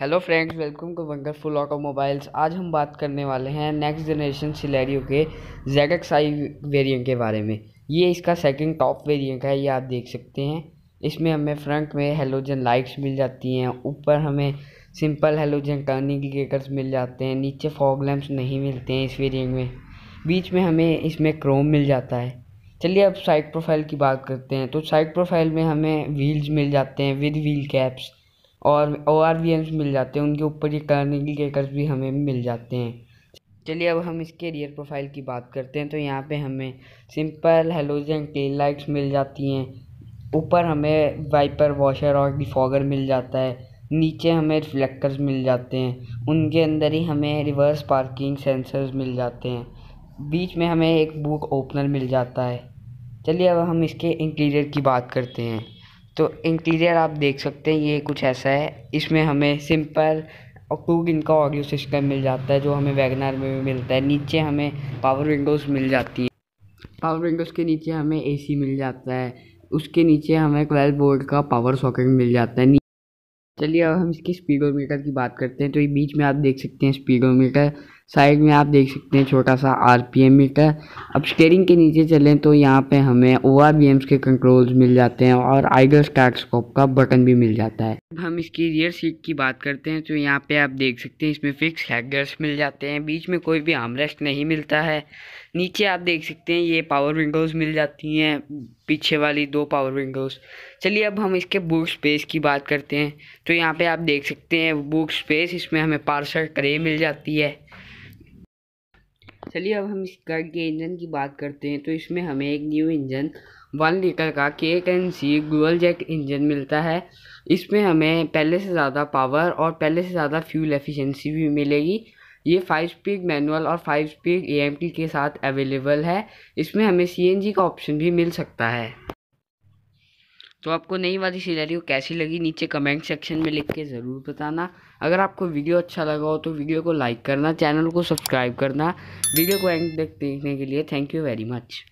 hello friends welcome to full auto mobiles आज हम बात करने वाले हैं नेक्स्ट जनरेशन सिलेरियो के जेड एक्स आई वेरियंट के बारे में ये इसका सेकंड टॉप वेरिएंट है ये आप देख सकते हैं इसमें हमें फ्रंट में हेलोजन लाइट्स मिल जाती हैं ऊपर हमें सिंपल हेलोजन टर्निंग गेटर्स मिल जाते हैं नीचे फॉग लैम्प्स नहीं मिलते हैं इस वेरियंट में बीच में हमें इसमें क्रोम मिल जाता है चलिए अब साइड प्रोफाइल की बात करते हैं तो साइड प्रोफाइल में हमें व्हील्स मिल जाते हैं विद व्हील कैप्स और ओ आर वी एम्स मिल जाते हैं उनके ऊपर ये कर्निकल केकर्स भी हमें मिल जाते हैं चलिए अब हम इसके रियर प्रोफाइल की बात करते हैं तो यहाँ पे हमें सिंपल हेलोजन टेल लाइट्स मिल जाती हैं ऊपर हमें वाइपर वॉशर और डिफॉगर मिल जाता है नीचे हमें रिफ्लेक्टर्स मिल जाते हैं उनके अंदर ही हमें रिवर्स पार्किंग सेंसर्स मिल जाते हैं बीच में हमें एक बुक ओपनर मिल जाता है चलिए अब हम इसके इंटीरियर की बात करते हैं तो इंटीरियर आप देख सकते हैं ये कुछ ऐसा है इसमें हमें सिंपल और टू गिन का ऑडियो सिस्टम मिल जाता है जो हमें वैगनार में भी मिलता है नीचे हमें पावर विंडोज़ मिल जाती है पावर विंडोज़ के नीचे हमें एसी मिल जाता है उसके नीचे हमें ट्वेल्व बोर्ड का पावर सॉकेट मिल जाता है चलिए अब हम इसकी स्पीडोमीटर की बात करते हैं तो ये बीच में आप देख सकते हैं स्पीडोमीटर साइड में आप देख सकते हैं छोटा सा आर पी एम मीटर अब स्टेयरिंग के नीचे चलें तो यहाँ पे हमें ओ आर बी एम्स के कंट्रोल्स मिल जाते हैं और आइडल स्टार्ट स्कोप का बटन भी मिल जाता है अब हम इसकी रियर सीट की बात करते हैं तो यहाँ पे आप देख सकते हैं इसमें फिक्स हैगर्स मिल जाते हैं बीच में कोई भी आमरेस्ट नहीं मिलता है नीचे आप देख सकते हैं ये पावर विंडोज़ मिल जाती हैं पीछे वाली दो पावर विंडोज़ चलिए अब हम इसके बुक स्पेस की बात करते हैं तो यहाँ पे आप देख सकते हैं बुक स्पेस इसमें हमें पार्सल ट्रे मिल जाती है चलिए अब हम इस कार के इंजन की बात करते हैं तो इसमें हमें एक न्यू इंजन वन लीटर का K N C dual jet engine मिलता है इसमें हमें पहले से ज़्यादा पावर और पहले से ज़्यादा फ्यूल एफिशिएंसी भी मिलेगी ये फाइव स्पीड मैनुअल और फाइव स्पीड ए के साथ अवेलेबल है इसमें हमें सी का ऑप्शन भी मिल सकता है तो आपको नई वाली सीनरी कैसी लगी नीचे कमेंट सेक्शन में लिख के ज़रूर बताना अगर आपको वीडियो अच्छा लगा हो तो वीडियो को लाइक करना चैनल को सब्सक्राइब करना वीडियो को एंड तक देखने के लिए थैंक यू वेरी मच